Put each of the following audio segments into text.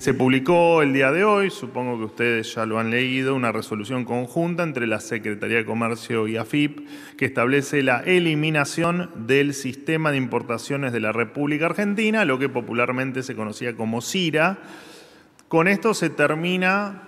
Se publicó el día de hoy, supongo que ustedes ya lo han leído, una resolución conjunta entre la Secretaría de Comercio y AFIP que establece la eliminación del sistema de importaciones de la República Argentina, lo que popularmente se conocía como CIRA. Con esto se termina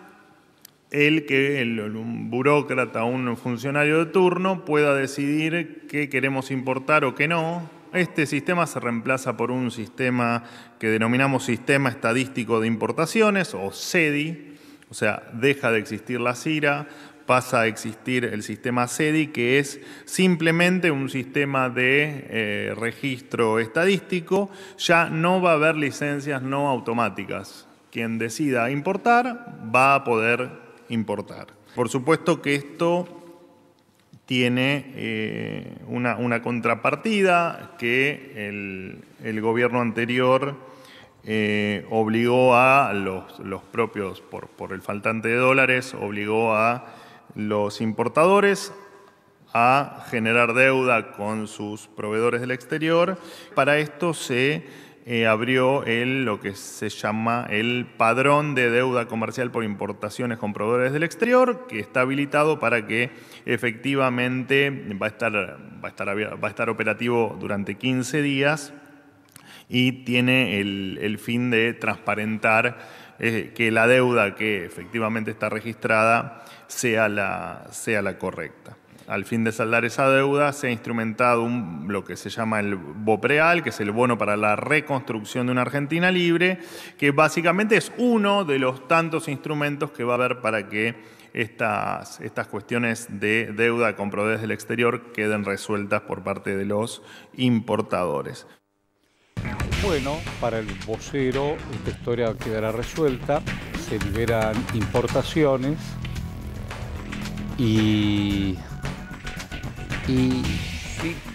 el que un burócrata, un funcionario de turno pueda decidir qué queremos importar o qué no, este sistema se reemplaza por un sistema que denominamos Sistema Estadístico de Importaciones o SEDI, o sea, deja de existir la CIRA, pasa a existir el sistema SEDI, que es simplemente un sistema de eh, registro estadístico, ya no va a haber licencias no automáticas. Quien decida importar va a poder importar. Por supuesto que esto tiene eh, una, una, contrapartida que el, gobierno anterior eh, obligó a los, los propios, por, por, el faltante de dólares, obligó a los importadores a generar deuda con sus proveedores del exterior. Para esto se eh, abrió el, lo que se llama el padrón de deuda comercial por importaciones con proveedores del exterior, que está habilitado para que efectivamente va a estar, va a estar, operativo durante 15 días y tiene el, fin de transparentar eh, que la deuda que efectivamente está registrada sea la, sea la correcta. Al fin de saldar esa deuda, se ha instrumentado un, lo que se llama el BOPREAL, que es el bono para la reconstrucción de una Argentina libre, que básicamente es uno de los tantos instrumentos que va a haber para que estas, estas cuestiones de deuda con proveedores del exterior queden resueltas por parte de los importadores. Bueno, para el vocero esta historia quedará resuelta, se liberan importaciones y y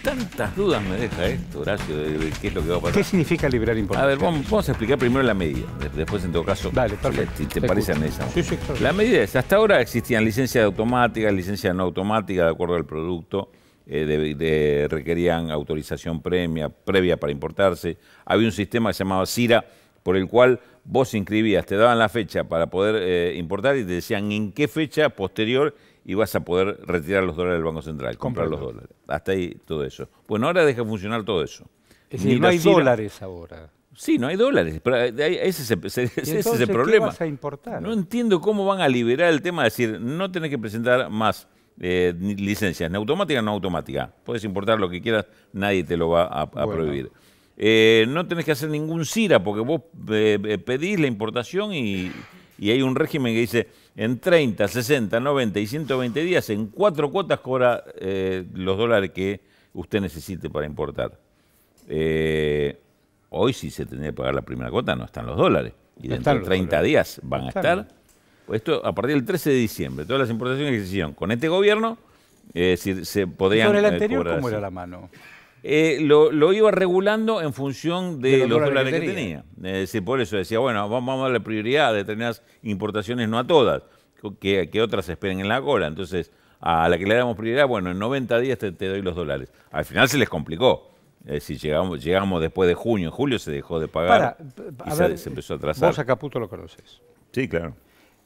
tantas dudas me deja esto, Horacio, de, qué es lo que va a pasar. ¿Qué significa liberar importación? A ver, vamos, a explicar primero la medida, después en todo caso, Dale, perfecto. te, parece Sí, sí, claro. La medida es, hasta ahora existían licencias automáticas, licencias no automáticas, de acuerdo al producto, eh, requerían autorización premia, previa para importarse. Había un sistema llamado se CIRA, por el cual vos inscribías, te daban la fecha para poder eh, importar y te decían en qué fecha posterior y vas a poder retirar los dólares del Banco Central, comprar los dólares. Hasta ahí todo eso. Bueno, ahora deja funcionar todo eso. Es decir, no hay dólares ahora. Sí, no hay dólares, pero ese es, el, problema. vas a importar? No entiendo cómo van a liberar el tema, de decir, no tenés que presentar más eh, licencias, ni automática no automática. Puedes importar lo que quieras, nadie te lo va a, prohibir. Eh, no tenés que hacer ningún CIRA, porque vos eh, pedís la importación y, y hay un régimen que dice en 30, 60, 90 y 120 días, en cuatro cuotas cobra eh, los dólares que usted necesite para importar. Eh, hoy si se tendría que pagar la primera cuota, no están los dólares. Y dentro de 30 días van a estar. Esto a partir del 13 de diciembre, todas las importaciones que se hicieron con este gobierno, eh, se podrían... con el anterior cómo era la mano? Eh, lo, iba regulando en función de, los, dólares, que, tenía. por eso decía, bueno, vamos a darle prioridad a determinadas importaciones, no a todas, que, otras esperen en la cola. Entonces, a la que le damos prioridad, bueno, en 90 días te, doy los dólares. Al final se les complicó. Es llegamos, después de junio, en julio se dejó de pagar y se, se, empezó a atrasar. Vos a Caputo lo conoces. Sí, claro.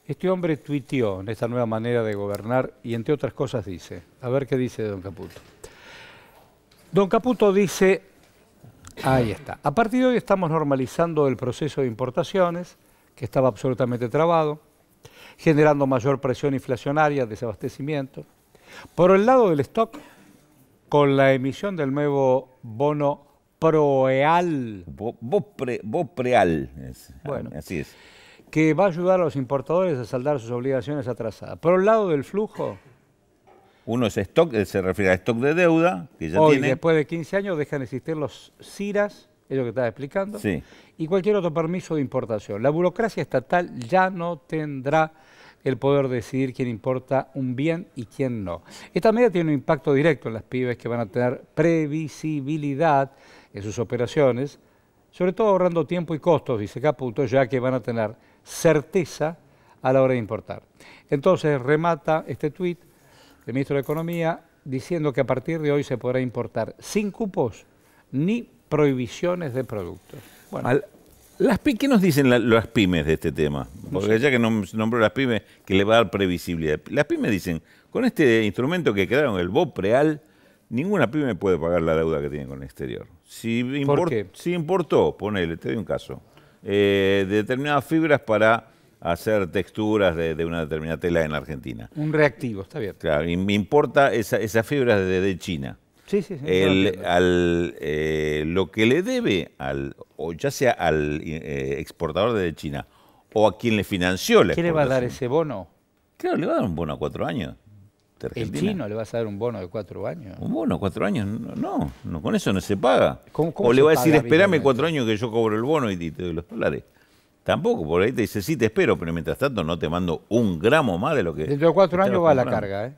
Este hombre tuiteó en esta nueva manera de gobernar y entre otras cosas dice, a ver qué dice don Caputo. Don Caputo dice, ahí está, a partir de hoy estamos normalizando el proceso de importaciones, que estaba absolutamente trabado, generando mayor presión inflacionaria, desabastecimiento. Por el lado del stock, con la emisión del nuevo bono Proeal. bueno, así es. Que va a ayudar a los importadores a saldar sus obligaciones atrasadas. Por el lado del flujo, uno es stock, se refiere a stock de deuda, que ya Hoy, después de 15 años, dejan de existir los CIRAS, es lo que estaba explicando, y cualquier otro permiso de importación. La burocracia estatal ya no tendrá el poder de decidir quién importa un bien y quién no. Esta medida tiene un impacto directo en las pibes que van a tener previsibilidad en sus operaciones, sobre todo ahorrando tiempo y costos, dice Caputo, ya que van a tener certeza a la hora de importar. Entonces remata este tuit el ministro de Economía, diciendo que a partir de hoy se podrá importar sin cupos ni prohibiciones de productos. Bueno. las, ¿Qué nos dicen las pymes de este tema? Porque ya que nombró las pymes, que le va a dar previsibilidad. Las pymes dicen, con este instrumento que crearon, el BOPREAL, ninguna pyme puede pagar la deuda que tiene con el exterior. Si, ¿Por qué? si importó, ponele, te doy un caso, eh, determinadas fibras para hacer texturas de, una determinada tela en Argentina. Un reactivo, está bien. Claro, me importa esa, esas fibras de, China. Sí, sí, sí. al, eh, lo que le debe, al, ya sea al eh, exportador de China o a quien le financió la ¿Qué le va a dar ese bono? Claro, le va a dar un bono a cuatro años. ¿El chino le vas a dar un bono de cuatro años? ¿Un bono de cuatro años? No, no, con eso no se paga. ¿Cómo, o le va a decir, espérame cuatro años que yo cobro el bono y te doy los dólares. Tampoco, por ahí te dice, sí, te espero, pero mientras tanto no te mando un gramo más de lo que... Dentro de cuatro años va la carga, ¿eh?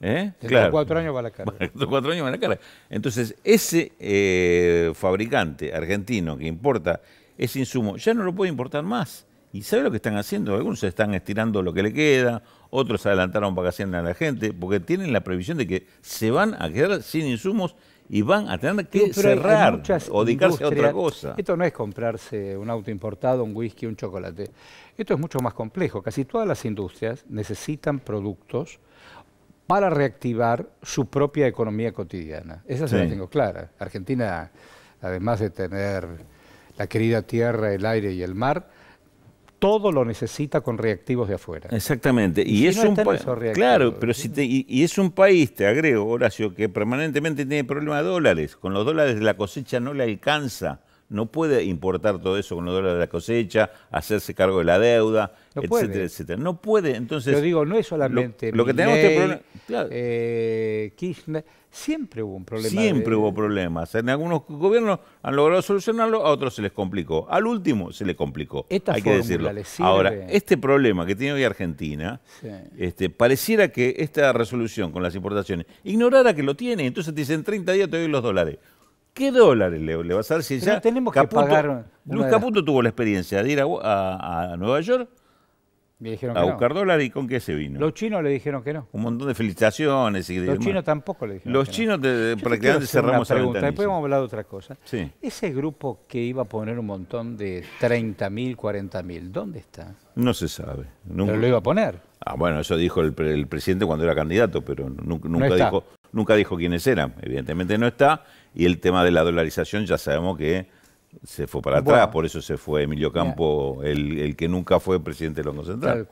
¿Eh? Dentro de cuatro años va la carga. Dentro de cuatro años va la carga. Entonces, ese eh, fabricante argentino que importa ese insumo ya no lo puede importar más. ¿Y sabe lo que están haciendo? Algunos se están estirando lo que le queda, otros adelantaron vacaciones a la gente, porque tienen la previsión de que se van a quedar sin insumos y van a tener que cerrar o dedicarse a otra cosa. Esto no es comprarse un auto importado, un whisky, un chocolate. Esto es mucho más complejo. Casi todas las industrias necesitan productos para reactivar su propia economía cotidiana. Esa se la tengo clara. Argentina, además de tener la querida tierra, el aire y el mar, todo lo necesita con reactivos de afuera. Exactamente. Y, es un Claro, pero si y, es un país, te agrego, Horacio, que permanentemente tiene problemas de dólares. Con los dólares la cosecha no le alcanza no puede importar todo eso con los dólares de la cosecha, hacerse cargo de la deuda, etcétera, etcétera. No puede, entonces... digo, no es solamente... Lo, que tenemos que... Eh, siempre hubo un problema. Siempre hubo problemas. En algunos gobiernos han logrado solucionarlo, a otros se les complicó. Al último se les complicó, hay que decirlo. Ahora, este problema que tiene hoy Argentina, este, pareciera que esta resolución con las importaciones ignorara que lo tiene, entonces te dicen 30 días te doy los dólares. ¿Qué dólares le, le vas a dar si ya tenemos que pagar Luis Caputo tuvo la experiencia de ir a, Nueva York dijeron a buscar dólares y con qué se vino. Los chinos le dijeron que no. Un montón de felicitaciones. Y Los chinos tampoco le dijeron. Los que chinos Los prácticamente cerramos la pregunta. Después vamos hablar de otra cosa. Ese grupo que iba a poner un montón de mil, 30.000, mil, ¿dónde está? No se sabe. Nunca. Pero lo iba a poner. Ah, bueno, eso dijo el, presidente cuando era candidato, pero nunca, dijo Nunca dijo quiénes eran, evidentemente no está, y el tema de la dolarización ya sabemos que se fue para atrás, por eso se fue Emilio Campo, el, que nunca fue presidente del Banco Central.